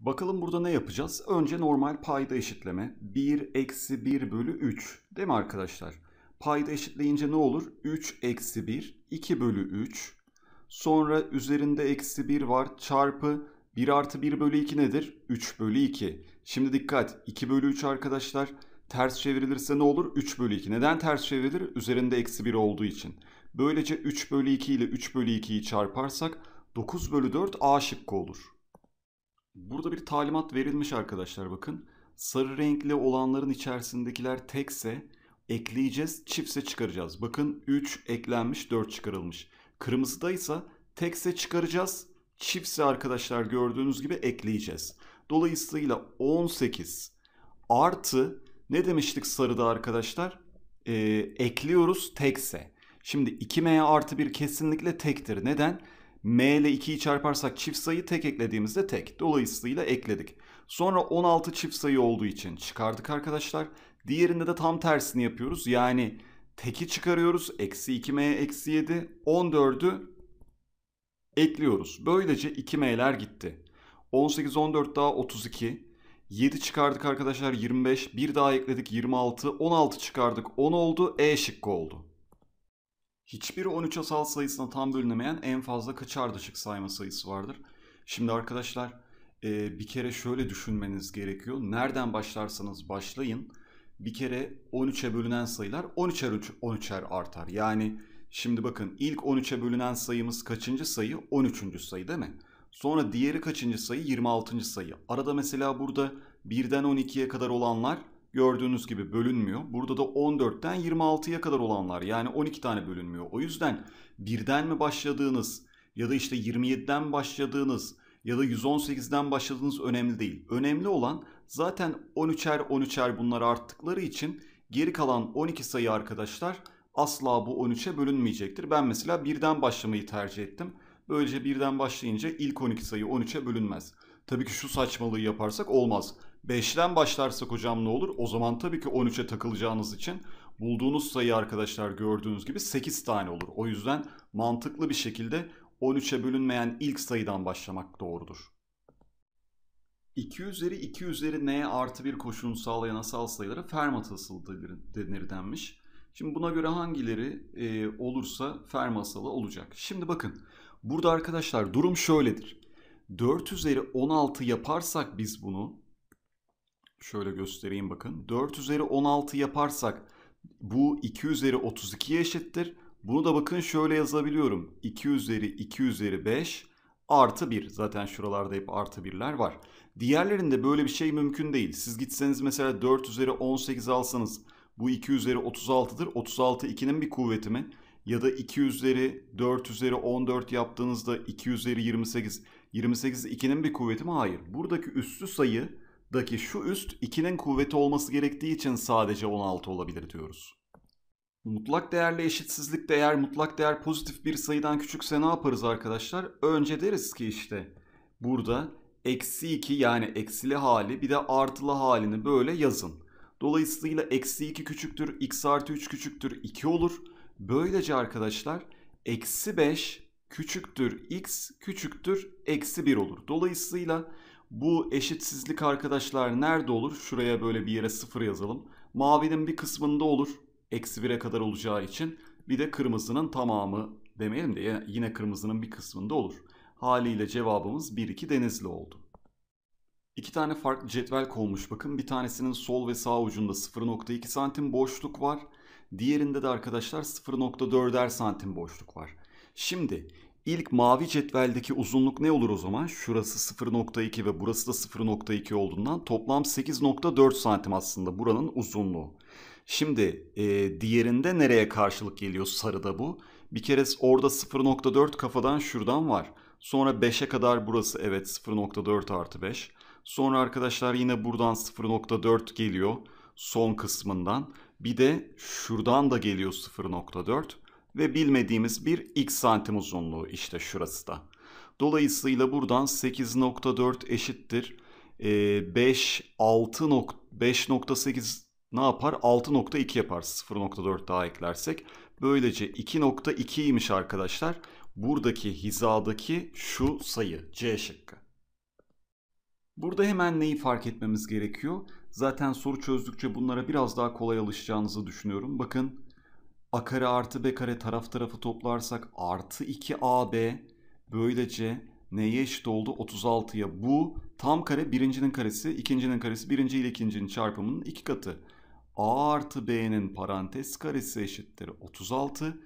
Bakalım burada ne yapacağız? Önce normal payda eşitleme. 1 eksi 1 bölü 3 değil mi arkadaşlar? Payda eşitleyince ne olur? 3 eksi 1 2 bölü 3 sonra üzerinde eksi 1 var çarpı 1 artı 1 bölü 2 nedir? 3 bölü 2. Şimdi dikkat 2 bölü 3 arkadaşlar ters çevrilirse ne olur? 3 bölü 2. Neden ters çevrilir? Üzerinde eksi 1 olduğu için. Böylece 3 bölü 2 ile 3 bölü 2'yi çarparsak 9 bölü 4 A şıkkı olur. Burada bir talimat verilmiş arkadaşlar bakın. Sarı renkli olanların içerisindekiler tekse ekleyeceğiz, çiftse çıkaracağız. Bakın 3 eklenmiş, 4 çıkarılmış. Kırmızıdaysa tekse çıkaracağız, çiftse arkadaşlar gördüğünüz gibi ekleyeceğiz. Dolayısıyla 18 artı ne demiştik sarıda arkadaşlar? Ee, ekliyoruz tekse. Şimdi 2m artı 1 kesinlikle tektir. Neden? m ile 2'yi çarparsak çift sayı tek eklediğimizde tek. Dolayısıyla ekledik. Sonra 16 çift sayı olduğu için çıkardık arkadaşlar. Diğerinde de tam tersini yapıyoruz. Yani teki çıkarıyoruz. Eksi 2m eksi 7. 14'ü ekliyoruz. Böylece 2m'ler gitti. 18, 14 daha 32. 7 çıkardık arkadaşlar 25. bir daha ekledik 26. 16 çıkardık 10 oldu. E şıkkı oldu. Hiçbir 13 asal sayısına tam bölünemeyen en fazla kaç ardışık sayma sayısı vardır. Şimdi arkadaşlar e, bir kere şöyle düşünmeniz gerekiyor. Nereden başlarsanız başlayın. Bir kere 13'e bölünen sayılar 13'er 13'er artar. Yani şimdi bakın ilk 13'e bölünen sayımız kaçıncı sayı? 13. sayı değil mi? Sonra diğeri kaçıncı sayı? 26. sayı. Arada mesela burada 1'den 12'ye kadar olanlar gördüğünüz gibi bölünmüyor. Burada da 14'ten 26'ya kadar olanlar yani 12 tane bölünmüyor. O yüzden birden mi başladığınız ya da işte 27'den başladığınız ya da 118'den başladığınız önemli değil. Önemli olan zaten 13'er 13'er bunlar arttıkları için geri kalan 12 sayı arkadaşlar asla bu 13'e bölünmeyecektir. Ben mesela birden başlamayı tercih ettim. Böylece birden başlayınca ilk 12 sayı 13'e bölünmez. Tabii ki şu saçmalığı yaparsak olmaz. 5'ten başlarsak hocam ne olur? O zaman tabii ki 13'e takılacağınız için bulduğunuz sayı arkadaşlar gördüğünüz gibi 8 tane olur. O yüzden mantıklı bir şekilde 13'e bölünmeyen ilk sayıdan başlamak doğrudur. 2 üzeri 2 üzeri n artı 1 koşulunu sağlayan asal sayılara Fermat asılı denir denmiş. Şimdi buna göre hangileri e, olursa Fermat asalı olacak. Şimdi bakın burada arkadaşlar durum şöyledir. 4 üzeri 16 yaparsak biz bunu şöyle göstereyim bakın. 4 üzeri 16 yaparsak bu 2 üzeri 32'ye eşittir. Bunu da bakın şöyle yazabiliyorum. 2 üzeri 2 üzeri 5 artı 1. Zaten şuralarda hep artı 1'ler var. Diğerlerinde böyle bir şey mümkün değil. Siz gitseniz mesela 4 üzeri 18 alsanız bu 2 üzeri 36'dır. 36 2'nin bir kuvveti mi? Ya da 2 üzeri 4 üzeri 14 yaptığınızda 2 üzeri 28. 28 2'nin bir kuvveti mi? Hayır. Buradaki üssü sayı daki şu üst 2'nin kuvveti olması gerektiği için sadece 16 olabilir diyoruz. Mutlak değerle eşitsizlik değer mutlak değer pozitif bir sayıdan küçükse ne yaparız arkadaşlar? Önce deriz ki işte burada eksi 2 yani eksili hali bir de artılı halini böyle yazın. Dolayısıyla eksi 2 küçüktür x artı 3 küçüktür 2 olur. Böylece arkadaşlar eksi 5 küçüktür x küçüktür eksi 1 olur. Dolayısıyla bu eşitsizlik arkadaşlar nerede olur? Şuraya böyle bir yere sıfır yazalım. Mavinin bir kısmında olur. Eksi bire kadar olacağı için. Bir de kırmızının tamamı demeyelim de yine kırmızının bir kısmında olur. Haliyle cevabımız 1-2 Denizli oldu. İki tane farklı cetvel konmuş bakın. Bir tanesinin sol ve sağ ucunda 0.2 santim boşluk var. Diğerinde de arkadaşlar 0.4'er santim boşluk var. Şimdi İlk mavi cetveldeki uzunluk ne olur o zaman? Şurası 0.2 ve burası da 0.2 olduğundan toplam 8.4 santim aslında buranın uzunluğu. Şimdi e, diğerinde nereye karşılık geliyor sarıda bu? Bir kere orada 0.4 kafadan şuradan var. Sonra 5'e kadar burası evet 0.4 artı 5. Sonra arkadaşlar yine buradan 0.4 geliyor son kısmından. Bir de şuradan da geliyor 0.4 ve bilmediğimiz bir x santim uzunluğu işte şurası da. Dolayısıyla buradan 8.4 eşittir. 5, 6 5.8 ne yapar? 6.2 yapar 0.4 daha eklersek. Böylece 2.2'ymiş arkadaşlar. Buradaki hizadaki şu sayı C şıkkı. Burada hemen neyi fark etmemiz gerekiyor? Zaten soru çözdükçe bunlara biraz daha kolay alışacağınızı düşünüyorum. Bakın a kare artı b kare taraf tarafı toplarsak artı 2ab böylece neye eşit oldu? 36'ya. Bu tam kare birincinin karesi, ikincinin karesi, birinci ile ikincinin çarpımının iki katı. a artı b'nin parantez karesi eşittir 36.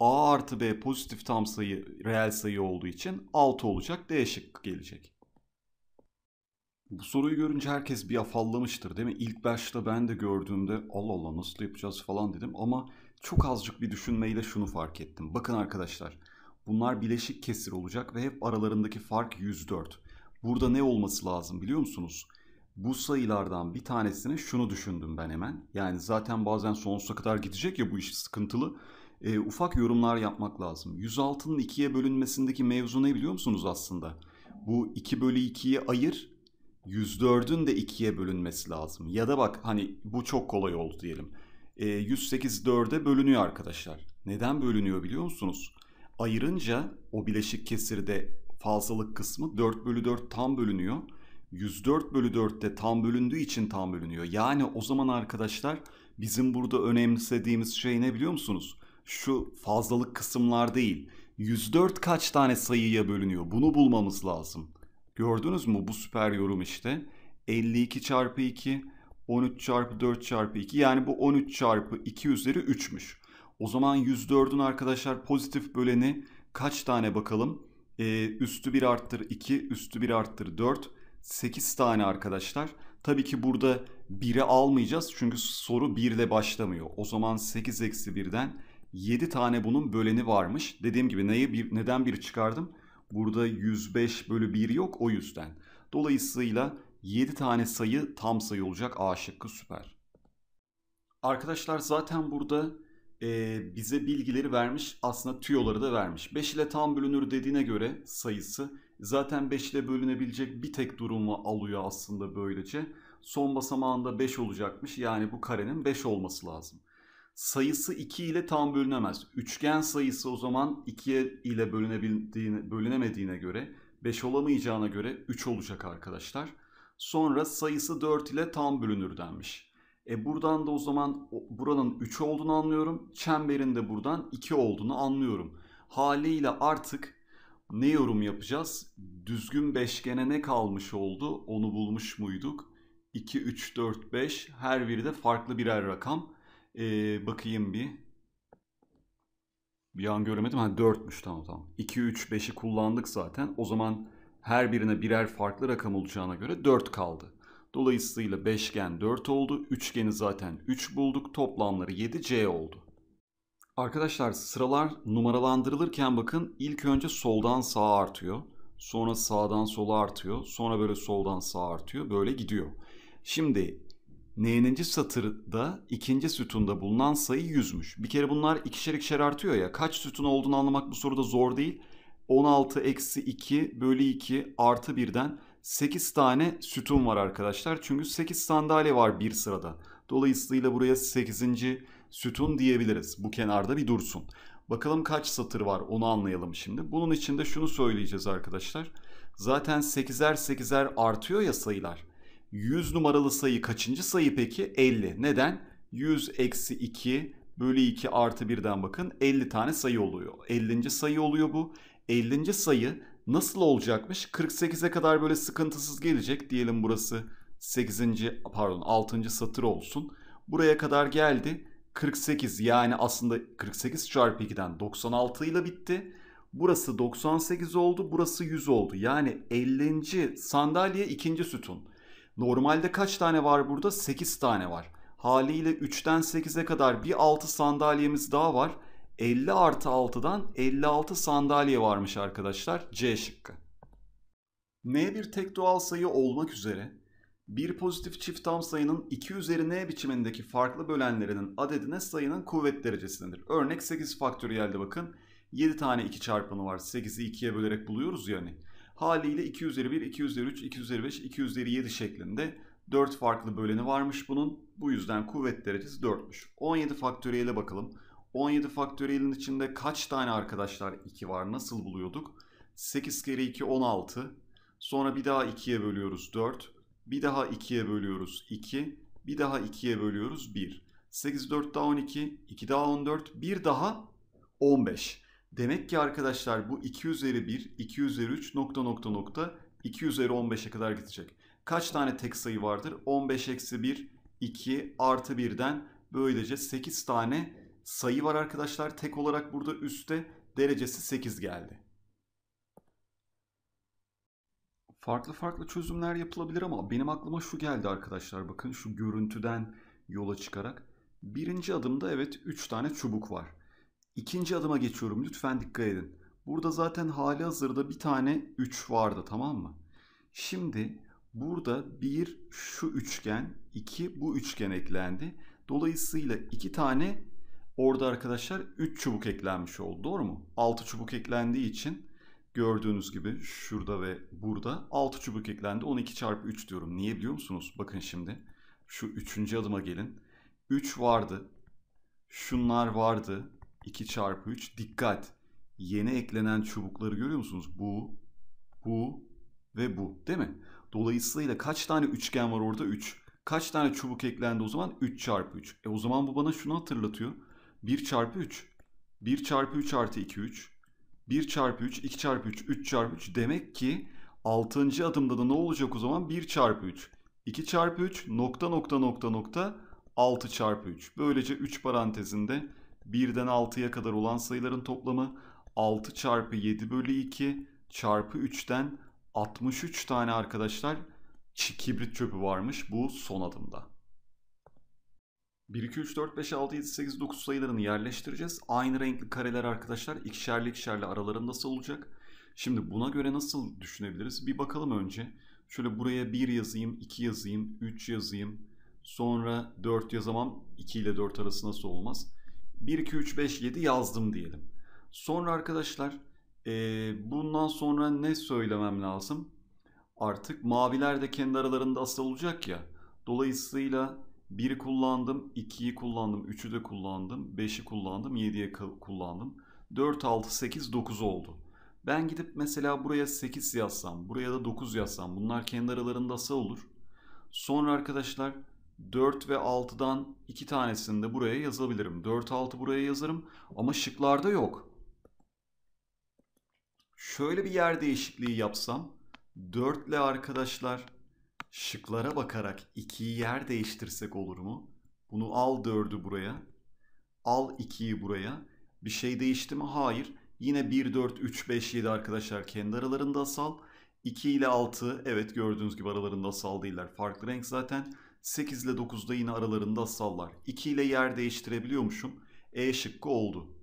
a artı b pozitif tam sayı, reel sayı olduğu için 6 olacak. D şıkkı gelecek. Bu soruyu görünce herkes bir afallamıştır değil mi? İlk başta ben de gördüğümde Allah Allah nasıl yapacağız falan dedim ama çok azıcık bir düşünmeyle şunu fark ettim. Bakın arkadaşlar bunlar bileşik kesir olacak ve hep aralarındaki fark 104. Burada ne olması lazım biliyor musunuz? Bu sayılardan bir tanesini şunu düşündüm ben hemen. Yani zaten bazen sonsuza kadar gidecek ya bu iş sıkıntılı. E, ufak yorumlar yapmak lazım. 106'nın 2'ye bölünmesindeki mevzu ne biliyor musunuz aslında? Bu 2 bölü 2'yi ayır 104'ün de 2'ye bölünmesi lazım. Ya da bak hani bu çok kolay oldu diyelim e, 108 4'e bölünüyor arkadaşlar. Neden bölünüyor biliyor musunuz? Ayırınca o bileşik kesirde fazlalık kısmı 4 bölü 4 tam bölünüyor. 104 bölü 4'te tam bölündüğü için tam bölünüyor. Yani o zaman arkadaşlar bizim burada önemsediğimiz şey ne biliyor musunuz? Şu fazlalık kısımlar değil. 104 kaç tane sayıya bölünüyor? Bunu bulmamız lazım. Gördünüz mü bu süper yorum işte. 52 çarpı 2 13 çarpı 4 çarpı 2 yani bu 13 çarpı 2 üzeri 3'müş. O zaman 104'ün arkadaşlar pozitif böleni kaç tane bakalım? Ee, üstü 1 arttır 2, üstü 1 arttır 4. 8 tane arkadaşlar. Tabii ki burada 1'i almayacağız çünkü soru 1 ile başlamıyor. O zaman 8 eksi 1'den 7 tane bunun böleni varmış. Dediğim gibi neyi bir, neden 1 çıkardım? Burada 105 bölü 1 yok o yüzden. Dolayısıyla 7 tane sayı tam sayı olacak. A şıkkı süper. Arkadaşlar zaten burada e, bize bilgileri vermiş. Aslında tüyoları da vermiş. 5 ile tam bölünür dediğine göre sayısı zaten 5 ile bölünebilecek bir tek durumu alıyor aslında böylece. Son basamağında 5 olacakmış. Yani bu karenin 5 olması lazım. Sayısı 2 ile tam bölünemez. Üçgen sayısı o zaman 2 ile bölünebildiğine, bölünemediğine göre 5 olamayacağına göre 3 olacak arkadaşlar. Sonra sayısı 4 ile tam bölünür denmiş. E buradan da o zaman buranın 3 olduğunu anlıyorum. Çemberin de buradan 2 olduğunu anlıyorum. Haliyle artık ne yorum yapacağız? Düzgün beşgene ne kalmış oldu? Onu bulmuş muyduk? 2, 3, 4, 5 her biri de farklı birer rakam. Ee, bakayım bir. Bir an göremedim. Ha 4'müş tamam tamam. 2, 3, 5'i kullandık zaten. O zaman her birine birer farklı rakam olacağına göre 4 kaldı. Dolayısıyla beşgen 4 oldu. Üçgeni zaten 3 bulduk. Toplamları 7C oldu. Arkadaşlar sıralar numaralandırılırken bakın ilk önce soldan sağa artıyor. Sonra sağdan sola artıyor. Sonra böyle soldan sağa artıyor. Böyle gidiyor. Şimdi n'ninci satırda ikinci sütunda bulunan sayı 100'müş. Bir kere bunlar ikişer ikişer artıyor ya. Kaç sütun olduğunu anlamak bu soruda zor değil. 16 eksi 2 bölü 2 artı 1'den 8 tane sütun var arkadaşlar. Çünkü 8 sandalye var bir sırada. Dolayısıyla buraya 8. sütun diyebiliriz. Bu kenarda bir dursun. Bakalım kaç satır var onu anlayalım şimdi. Bunun için de şunu söyleyeceğiz arkadaşlar. Zaten 8'er 8'er artıyor ya sayılar. 100 numaralı sayı kaçıncı sayı peki? 50. Neden? 100 eksi 2 bölü 2 artı 1'den bakın 50 tane sayı oluyor. 50. sayı oluyor bu. 50. sayı nasıl olacakmış? 48'e kadar böyle sıkıntısız gelecek. Diyelim burası 8. pardon 6. satır olsun. Buraya kadar geldi. 48 yani aslında 48 çarpı 2'den 96 ile bitti. Burası 98 oldu, burası 100 oldu. Yani 50. sandalye ikinci sütun. Normalde kaç tane var burada? 8 tane var. Haliyle 3'ten 8'e kadar bir 6 sandalyemiz daha var. 50 artı 6'dan 56 sandalye varmış arkadaşlar C şıkkı. N bir tek doğal sayı olmak üzere bir pozitif çift tam sayının 2 üzeri n biçimindeki farklı bölenlerinin adedine sayının kuvvet derecesindedir. Örnek 8 faktöriyelde bakın 7 tane 2 çarpanı var 8'i 2'ye bölerek buluyoruz yani. Haliyle 2 üzeri 1, 2 üzeri 3, 2 üzeri 5, 2 üzeri 7 şeklinde 4 farklı böleni varmış bunun. Bu yüzden kuvvet derecesi 4'müş. 17 faktöriyele bakalım. 17 faktöriyelin içinde kaç tane arkadaşlar 2 var nasıl buluyorduk? 8 kere 2 16. Sonra bir daha 2'ye bölüyoruz 4. Bir daha 2'ye bölüyoruz 2. Bir daha 2'ye bölüyoruz 1. 8 4 daha 12. 2 daha 14. Bir daha 15. Demek ki arkadaşlar bu 2 üzeri 1, 2 üzeri 3 nokta nokta nokta 2 üzeri 15'e kadar gidecek. Kaç tane tek sayı vardır? 15 eksi 1, 2 artı 1'den böylece 8 tane sayı var arkadaşlar. Tek olarak burada üstte derecesi 8 geldi. Farklı farklı çözümler yapılabilir ama benim aklıma şu geldi arkadaşlar. Bakın şu görüntüden yola çıkarak. Birinci adımda evet 3 tane çubuk var. İkinci adıma geçiyorum lütfen dikkat edin. Burada zaten hali hazırda bir tane 3 vardı tamam mı? Şimdi burada 1 şu üçgen, 2 bu üçgen eklendi. Dolayısıyla 2 tane Orada arkadaşlar 3 çubuk eklenmiş oldu doğru mu? 6 çubuk eklendiği için gördüğünüz gibi şurada ve burada 6 çubuk eklendi. 12 çarpı 3 diyorum. Niye biliyor musunuz? Bakın şimdi şu 3. adıma gelin. 3 vardı. Şunlar vardı. 2 çarpı 3. Dikkat. Yeni eklenen çubukları görüyor musunuz? Bu, bu ve bu değil mi? Dolayısıyla kaç tane üçgen var orada? 3. Kaç tane çubuk eklendi o zaman? 3 çarpı 3. E o zaman bu bana şunu hatırlatıyor. 1 çarpı 3. 1 çarpı 3 artı 2 3. 1 çarpı 3, 2 çarpı 3, 3 çarpı 3. Demek ki 6. adımda da ne olacak o zaman? 1 çarpı 3. 2 çarpı 3 nokta nokta nokta nokta 6 çarpı 3. Böylece 3 parantezinde 1'den 6'ya kadar olan sayıların toplamı 6 çarpı 7 bölü 2 çarpı 3'ten 63 tane arkadaşlar kibrit çöpü varmış bu son adımda. 1, 2, 3, 4, 5, 6, 7, 8, 9 sayılarını yerleştireceğiz. Aynı renkli kareler arkadaşlar ikişerli ikişerli aralarında olacak. Şimdi buna göre nasıl düşünebiliriz? Bir bakalım önce. Şöyle buraya 1 yazayım, 2 yazayım, 3 yazayım. Sonra 4 yazamam. 2 ile 4 arası nasıl olmaz? 1, 2, 3, 5, 7 yazdım diyelim. Sonra arkadaşlar bundan sonra ne söylemem lazım? Artık maviler de kendi aralarında asıl olacak ya. Dolayısıyla 1'i kullandım, 2'yi kullandım, 3'ü de kullandım, 5'i kullandım, 7'ye kullandım. 4, 6, 8, 9 oldu. Ben gidip mesela buraya 8 yazsam, buraya da 9 yazsam bunlar kendi aralarında asa olur. Sonra arkadaşlar 4 ve 6'dan 2 tanesini de buraya yazabilirim. 4, 6 buraya yazarım ama şıklarda yok. Şöyle bir yer değişikliği yapsam 4 ile arkadaşlar Şıklara bakarak ikiyi yer değiştirsek olur mu? Bunu al dördü buraya. Al ikiyi buraya. Bir şey değişti mi? Hayır. Yine 1, 4, 3, 5, 7 arkadaşlar kendi aralarında asal. 2 ile 6 evet gördüğünüz gibi aralarında asal değiller. Farklı renk zaten. 8 ile 9 da yine aralarında asallar. 2 ile yer değiştirebiliyormuşum. E şıkkı oldu.